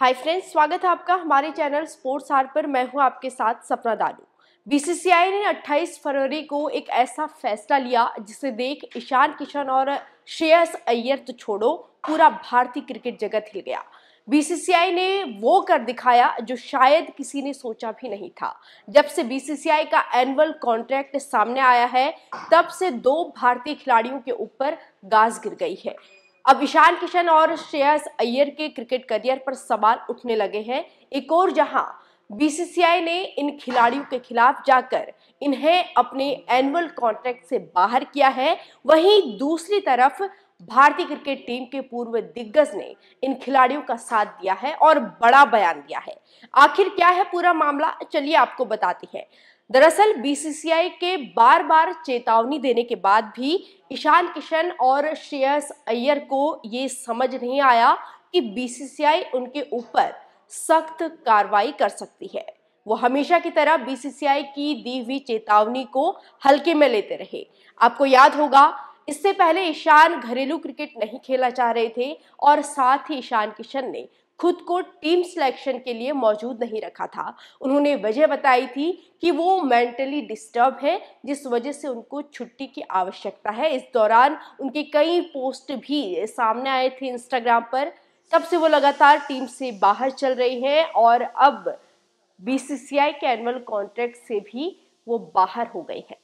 hi friends स्वागत है आपका हमारे चैनल स्पोर्ट्स आर पर मैं हूं आपके साथ सपना दानू बीसीसीआई ने 28 फरवरी को एक ऐसा फैसला लिया जिसे देख ईशान किशन और श्रेयस अय्यर तो छोड़ो पूरा भारतीय क्रिकेट जगत हिल गया बीसीसीआई ने वो कर दिखाया जो शायद किसी ने सोचा भी नहीं था जब से बीसीसीआई का एनुअल कॉन्ट्रैक्ट सामने आया है तब से दो भारतीय खिलाड़ियों के ऊपर गाज गिर गई है अब ईशान किशन और श्रेयस अय्यर के क्रिकेट करियर पर सवाल उठने लगे हैं एक और जहां बीसीसीआई ने इन खिलाड़ियों के खिलाफ जाकर इन्हें अपने एनुअल कॉन्ट्रैक्ट से बाहर किया है वहीं दूसरी तरफ भारतीय क्रिकेट टीम के पूर्व दिग्गज ने इन खिलाड़ियों का साथ दिया है और बड़ा बयान दिया है आखिर क्या है पूरा मामला चलिए आपको बताती है दरअसल बीसीसीआई के बार बार चेतावनी देने के बाद भी ईशान किशन और श्रेयस अय्यर को ये समझ नहीं आया कि बीसीसीआई उनके ऊपर सख्त कार्रवाई कर सकती है वो हमेशा की तरह बीसीसीआई की दी हुई चेतावनी को हल्के में लेते रहे आपको याद होगा इससे पहले ईशान घरेलू क्रिकेट नहीं खेलना चाह रहे थे और साथ ही ईशान किशन ने खुद को टीम सिलेक्शन के लिए मौजूद नहीं रखा था उन्होंने वजह बताई थी कि वो मेंटली डिस्टर्ब है जिस वजह से उनको छुट्टी की आवश्यकता है इस दौरान उनके कई पोस्ट भी सामने आए थे इंस्टाग्राम पर तब से वो लगातार टीम से बाहर चल रही हैं और अब बीसीसीआई के एनुअल कॉन्ट्रैक्ट से भी वो बाहर हो गई हैं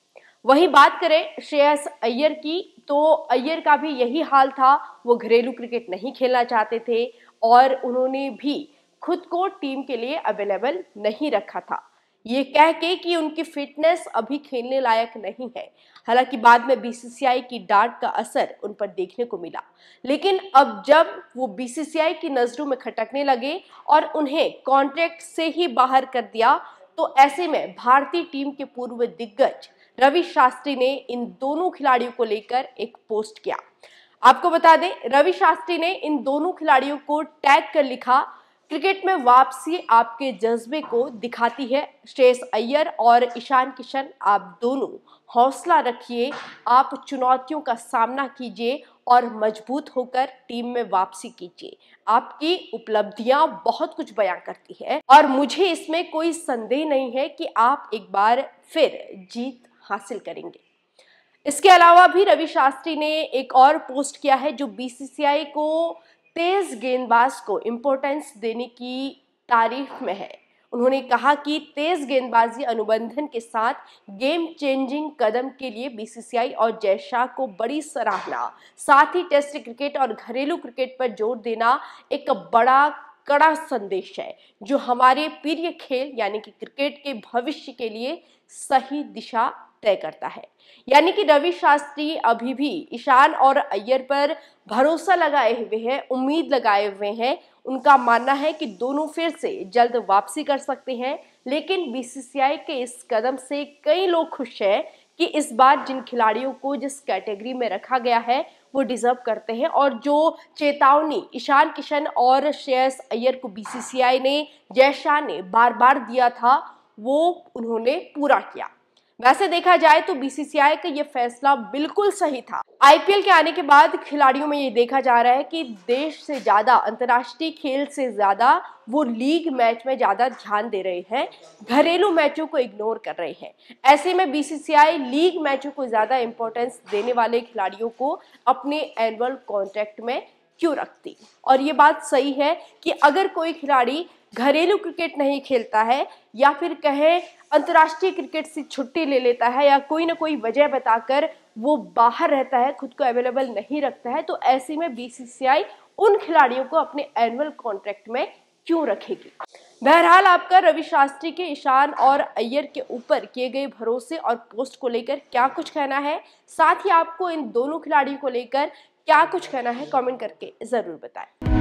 वही बात करें श्रेयस अय्यर की तो अय्यर का भी यही हाल था वो घरेलू क्रिकेट नहीं खेलना चाहते थे और उन्होंने भी खुद को टीम के लिए अवेलेबल नहीं रखा था ये कह के कि उनकी फिटनेस अभी खेलने लायक नहीं है हालांकि बाद में बीसीसीआई की डांट का असर उन पर देखने को मिला लेकिन अब जब वो बीसीसीआई की नज़रों में खटकने लगे और उन्हें कॉन्ट्रैक्ट से ही बाहर कर दिया तो ऐसे में भारतीय टीम के पूर्व दिग्गज रवि शास्त्री ने इन दोनों खिलाड़ियों को लेकर एक पोस्ट किया आपको बता दें रवि शास्त्री ने इन दोनों खिलाड़ियों को टैग कर लिखा क्रिकेट में वापसी आपके जज्बे को दिखाती है श्रेयस अय्यर और ईशान किशन आप दोनों हौसला रखिए आप चुनौतियों का सामना कीजिए और मजबूत होकर टीम में वापसी कीजिए आपकी उपलब्धियां बहुत कुछ बयां करती है और मुझे इसमें कोई संदेह नहीं है कि आप एक बार फिर जीत हासिल करेंगे इसके अलावा भी रवि शास्त्री ने एक और पोस्ट किया है जो बीसीसीआई को तेज गेंदबाज को इम्पोर्टेंस देने की तारीफ में है उन्होंने कहा कि तेज गेंदबाजी अनुबंधन के साथ गेम चेंजिंग कदम के लिए बीसीसीआई और जय शाह को बड़ी सराहना साथ ही टेस्ट क्रिकेट और घरेलू क्रिकेट पर जोर देना एक बड़ा कड़ा संदेश है जो हमारे प्रिय खेल यानी कि क्रिकेट के भविष्य के लिए सही दिशा तय करता है यानी कि रवि शास्त्री अभी भी ईशान और अय्यर पर भरोसा लगाए हुए हैं उम्मीद लगाए हुए हैं उनका मानना है कि दोनों फिर से जल्द वापसी कर सकते हैं लेकिन बीसीसीआई के इस कदम से कई लोग खुश हैं कि इस बार जिन खिलाड़ियों को जिस कैटेगरी में रखा गया है वो डिजर्व करते हैं और जो चेतावनी ईशान किशन और श्रेयस अय्यर को बीसीसीआई ने जय शाह ने बार बार दिया था वो उन्होंने पूरा किया वैसे देखा जाए तो बीसीसीआई का यह फैसला बिल्कुल सही था आईपीएल के आने के बाद खिलाड़ियों में ये देखा जा रहा है कि देश से ज़्यादा अंतर्राष्ट्रीय खेल से ज़्यादा वो लीग मैच में ज़्यादा ध्यान दे रहे हैं घरेलू मैचों को इग्नोर कर रहे हैं ऐसे में बीसीसीआई लीग मैचों को ज़्यादा इंपॉर्टेंस देने वाले खिलाड़ियों को अपने एनुअल कॉन्ट्रैक्ट में क्यों रखती और ये बात सही है कि अगर कोई खिलाड़ी घरेलू क्रिकेट नहीं खेलता है या फिर कहें अंतर्राष्ट्रीय क्रिकेट से छुट्टी ले लेता है या कोई ना कोई वजह बताकर वो बाहर रहता है खुद को अवेलेबल नहीं रखता है तो ऐसे में बीसीसीआई उन खिलाड़ियों को अपने एनुअल कॉन्ट्रैक्ट में क्यों रखेगी बहरहाल आपका रवि शास्त्री के ईशान और अय्यर के ऊपर किए गए भरोसे और पोस्ट को लेकर क्या कुछ कहना है साथ ही आपको इन दोनों खिलाड़ियों को लेकर क्या कुछ कहना है कमेंट करके ज़रूर बताएं